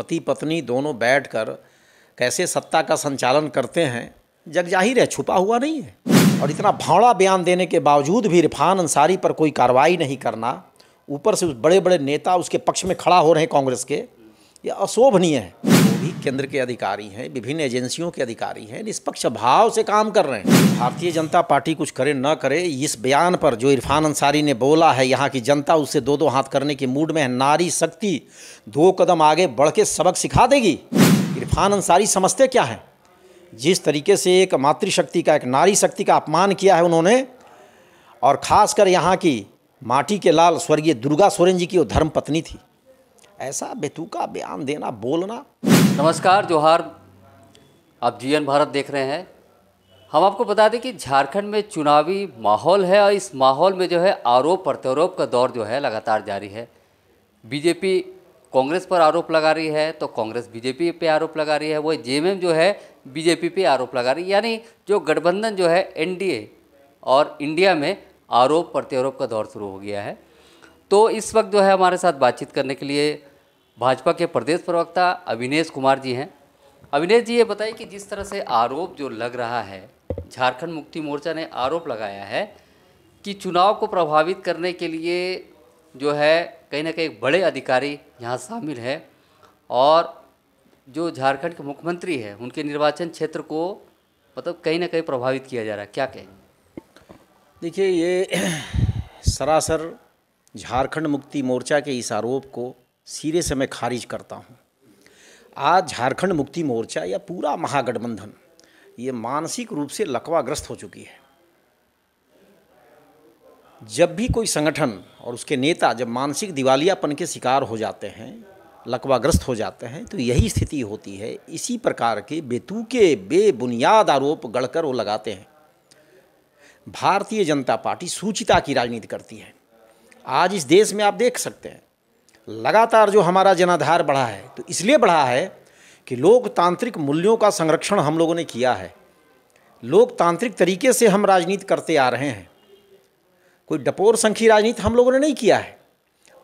पति पत्नी दोनों बैठकर कैसे सत्ता का संचालन करते हैं जग जाहिर है छुपा हुआ नहीं है और इतना भावड़ा बयान देने के बावजूद भी इरफान अंसारी पर कोई कार्रवाई नहीं करना ऊपर से उस बड़े बड़े नेता उसके पक्ष में खड़ा हो रहे हैं कांग्रेस के ये अशोभनीय है भी केंद्र के अधिकारी हैं विभिन्न एजेंसियों के अधिकारी हैं निष्पक्ष भाव से काम कर रहे हैं भारतीय जनता पार्टी कुछ करे न करे इस बयान पर जो इरफान अंसारी ने बोला है यहाँ की जनता उससे दो दो हाथ करने के मूड में है नारी शक्ति दो कदम आगे बढ़ के सबक सिखा देगी इरफान अंसारी समझते क्या है जिस तरीके से एक मातृशक्ति का एक नारी शक्ति का अपमान किया है उन्होंने और ख़ासकर यहाँ की माटी के लाल स्वर्गीय दुर्गा सोरेन जी की वो धर्म पत्नी थी ऐसा बेतुका बयान देना बोलना नमस्कार जोहार आप जीएन भारत देख रहे हैं हम आपको बता दें कि झारखंड में चुनावी माहौल है और इस माहौल में जो है आरोप प्रत्यारोप का दौर जो है लगातार जारी है बीजेपी कांग्रेस पर आरोप लगा रही है तो कांग्रेस बीजेपी पे आरोप लगा रही है वो जेएमएम जो है बीजेपी पे आरोप लगा रही है यानी जो गठबंधन जो है एनडीए और इंडिया में आरोप प्रत्यारोप का दौर शुरू हो गया है तो इस वक्त जो है हमारे साथ बातचीत करने के लिए भाजपा के प्रदेश प्रवक्ता अविनेश कुमार जी हैं अविनेश जी ये बताइए कि जिस तरह से आरोप जो लग रहा है झारखंड मुक्ति मोर्चा ने आरोप लगाया है कि चुनाव को प्रभावित करने के लिए जो है कहीं ना कहीं बड़े अधिकारी यहाँ शामिल है और जो झारखंड के मुख्यमंत्री हैं उनके निर्वाचन क्षेत्र को मतलब कहीं ना कहीं प्रभावित किया जा रहा है क्या कहेंगे देखिए ये सरासर झारखंड मुक्ति मोर्चा के इस आरोप को सिरे से मैं खारिज करता हूँ आज झारखंड मुक्ति मोर्चा या पूरा महागठबंधन ये मानसिक रूप से लकवाग्रस्त हो चुकी है जब भी कोई संगठन और उसके नेता जब मानसिक दिवालियापन के शिकार हो जाते हैं लकवाग्रस्त हो जाते हैं तो यही स्थिति होती है इसी प्रकार के बेतूके बेबुनियाद आरोप गढ़कर वो लगाते हैं भारतीय जनता पार्टी सूचिता की राजनीति करती है आज इस देश में आप देख सकते हैं लगातार जो हमारा जनाधार बढ़ा है तो इसलिए बढ़ा है कि लोकतांत्रिक मूल्यों का संरक्षण हम लोगों ने किया है लोकतांत्रिक तरीके से हम राजनीति करते आ रहे हैं कोई डपोर संखी राजनीति हम लोगों ने नहीं किया है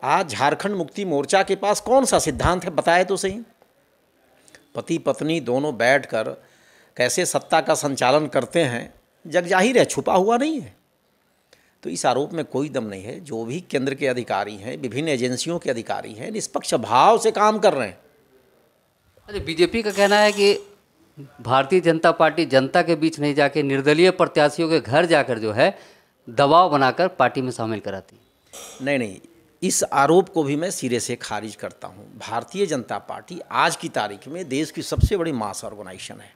आज झारखंड मुक्ति मोर्चा के पास कौन सा सिद्धांत है बताए तो सही पति पत्नी दोनों बैठकर कैसे सत्ता का संचालन करते हैं जग जाहिर है छुपा हुआ नहीं है तो इस आरोप में कोई दम नहीं है जो भी केंद्र के अधिकारी हैं विभिन्न एजेंसियों के अधिकारी हैं निष्पक्ष भाव से काम कर रहे हैं अरे बीजेपी का कहना है कि भारतीय जनता पार्टी जनता के बीच नहीं जाके निर्दलीय प्रत्याशियों के घर जाकर जो है दबाव बनाकर पार्टी में शामिल कराती नहीं नहीं इस आरोप को भी मैं सिरे से खारिज करता हूँ भारतीय जनता पार्टी आज की तारीख में देश की सबसे बड़ी मास ऑर्गेनाइजेशन है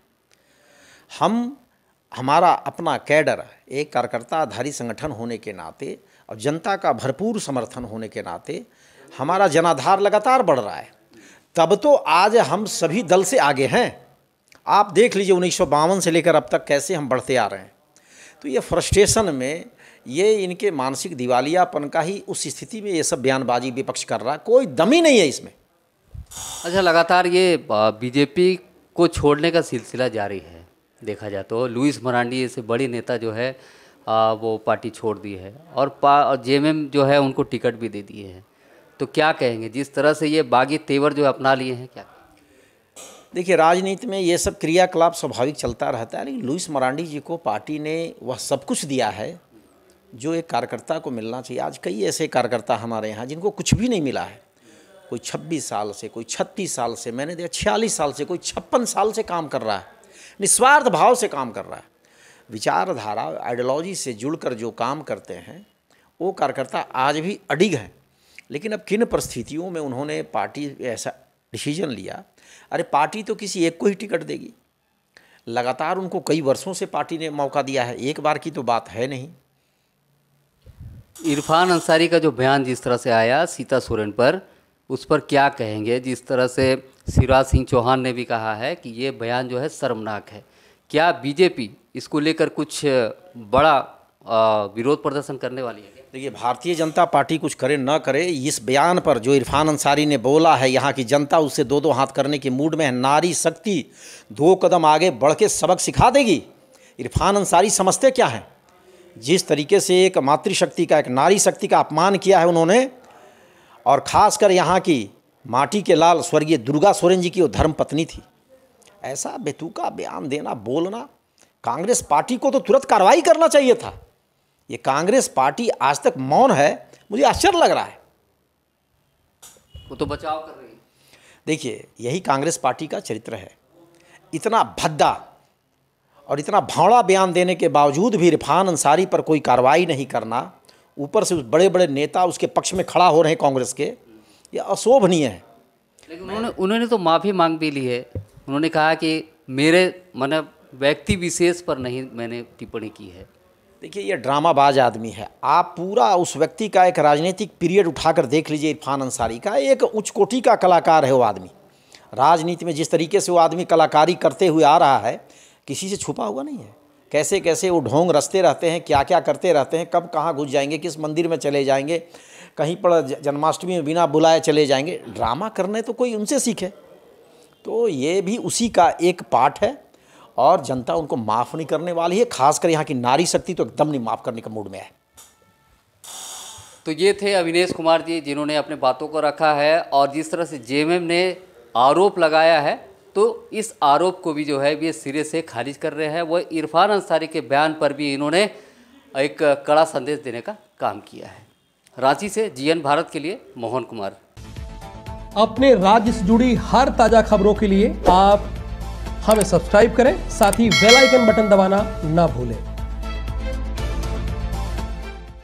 हम हमारा अपना कैडर एक कार्यकर्ता आधारित संगठन होने के नाते और जनता का भरपूर समर्थन होने के नाते हमारा जनाधार लगातार बढ़ रहा है तब तो आज हम सभी दल से आगे हैं आप देख लीजिए उन्नीस से लेकर अब तक कैसे हम बढ़ते आ रहे हैं तो ये फ्रस्ट्रेशन में ये इनके मानसिक दिवालियापन का ही उस स्थिति में ये सब बयानबाजी विपक्ष कर रहा है कोई दम ही नहीं है इसमें अच्छा लगातार ये बीजेपी को छोड़ने का सिलसिला जारी है देखा जाए तो लुइस मरांडी जैसे बड़े नेता जो है आ, वो पार्टी छोड़ दी है और पा जे जो है उनको टिकट भी दे दिए हैं तो क्या कहेंगे जिस तरह से ये बागी तेवर जो अपना लिए हैं क्या देखिए राजनीति में ये सब क्रियाकलाप स्वाभाविक चलता रहता है लेकिन लुइस मरांडी जी को पार्टी ने वह सब कुछ दिया है जो एक कार्यकर्ता को मिलना चाहिए आज कई ऐसे कार्यकर्ता हमारे यहाँ जिनको कुछ भी नहीं मिला है कोई 26 साल से कोई 36 साल से मैंने देखा छियालीस साल से कोई छप्पन साल से काम कर रहा है निस्वार्थ भाव से काम कर रहा है विचारधारा आइडियोलॉजी से जुड़कर जो काम करते हैं वो कार्यकर्ता आज भी अडिग हैं लेकिन अब किन परिस्थितियों में उन्होंने पार्टी ऐसा डिसीजन लिया अरे पार्टी तो किसी एक को ही टिकट देगी लगातार उनको कई वर्षों से पार्टी ने मौका दिया है एक बार की तो बात है नहीं इरफान अंसारी का जो बयान जिस तरह से आया सीता सोरेन पर उस पर क्या कहेंगे जिस तरह से शिवराज सिंह चौहान ने भी कहा है कि ये बयान जो है शर्मनाक है क्या बीजेपी इसको लेकर कुछ बड़ा विरोध प्रदर्शन करने वाली है देखिए भारतीय जनता पार्टी कुछ करे ना करे इस बयान पर जो इरफान अंसारी ने बोला है यहाँ की जनता उससे दो दो हाथ करने के मूड में है नारी शक्ति दो कदम आगे बढ़ के सबक सिखा देगी इरफान अंसारी समझते क्या हैं जिस तरीके से एक मातृशक्ति का एक नारी शक्ति का अपमान किया है उन्होंने और ख़ासकर यहाँ की माटी के लाल स्वर्गीय दुर्गा सोरेन जी की वो धर्म पत्नी थी ऐसा बेतुका बयान देना बोलना कांग्रेस पार्टी को तो तुरंत कार्रवाई करना चाहिए था ये कांग्रेस पार्टी आज तक मौन है मुझे आश्चर्य लग रहा है वो तो बचाव कर रही देखिए यही कांग्रेस पार्टी का चरित्र है इतना भद्दा और इतना भावड़ा बयान देने के बावजूद भी रिफान अंसारी पर कोई कार्रवाई नहीं करना ऊपर से उस बड़े बड़े नेता उसके पक्ष में खड़ा हो रहे हैं कांग्रेस के ये अशोभनीय है लेकिन उन्होंने उन्होंने तो माफ़ी मांग भी ली है उन्होंने कहा कि मेरे मन व्यक्ति विशेष पर नहीं मैंने टिप्पणी की है देखिए यह ड्रामाबाज आदमी है आप पूरा उस व्यक्ति का एक राजनीतिक पीरियड उठाकर देख लीजिए इरफान अंसारी का एक उच्च कोटि का कलाकार है वो आदमी राजनीति में जिस तरीके से वो आदमी कलाकारी करते हुए आ रहा है किसी से छुपा हुआ नहीं है कैसे कैसे वो ढोंग रस्ते रहते हैं क्या क्या करते रहते हैं कब कहाँ घुस जाएंगे किस मंदिर में चले जाएंगे कहीं पर जन्माष्टमी में बिना बुलाए चले जाएंगे ड्रामा करने तो कोई उनसे सीखे तो ये भी उसी का एक पार्ट है और जनता उनको माफ़ नहीं करने वाली है खासकर यहाँ की नारी शक्ति तो एकदम नहीं माफ़ करने का मूड में है तो ये थे अविनेश कुमार जी जिन्होंने अपने बातों को रखा है और जिस तरह से जे ने आरोप लगाया है तो इस आरोप को भी जो है वे सिरे से खारिज कर रहे हैं वह इरफान अंसारी के बयान पर भी इन्होंने एक कड़ा संदेश देने का काम किया है रांची से जीएन भारत के लिए मोहन कुमार अपने राज्य से जुड़ी हर ताजा खबरों के लिए आप हमें सब्सक्राइब करें साथ ही बेल आइकन बटन दबाना ना भूलें